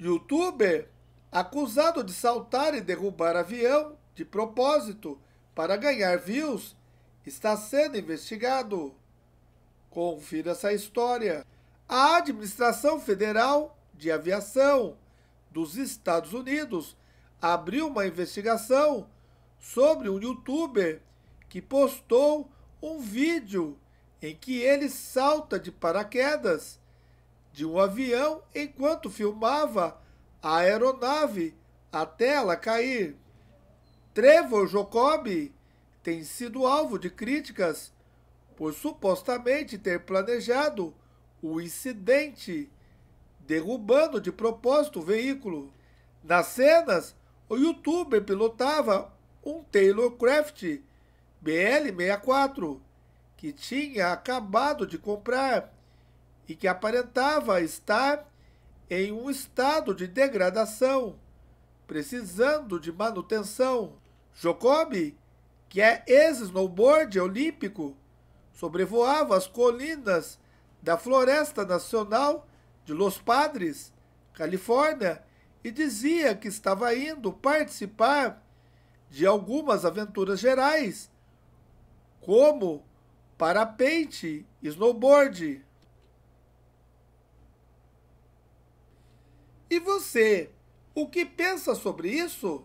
Youtuber acusado de saltar e derrubar avião de propósito para ganhar views está sendo investigado. Confira essa história. A Administração Federal de Aviação dos Estados Unidos abriu uma investigação sobre um youtuber que postou um vídeo em que ele salta de paraquedas de um avião enquanto filmava a aeronave até ela cair. Trevor Jacoby tem sido alvo de críticas por supostamente ter planejado o incidente, derrubando de propósito o veículo. Nas cenas, o youtuber pilotava um Taylor Craft BL64 que tinha acabado de comprar e que aparentava estar em um estado de degradação, precisando de manutenção. Jocob, que é ex-snowboard olímpico, sobrevoava as colinas da Floresta Nacional de Los Padres, Califórnia, e dizia que estava indo participar de algumas aventuras gerais, como parapente, snowboard. E você, o que pensa sobre isso?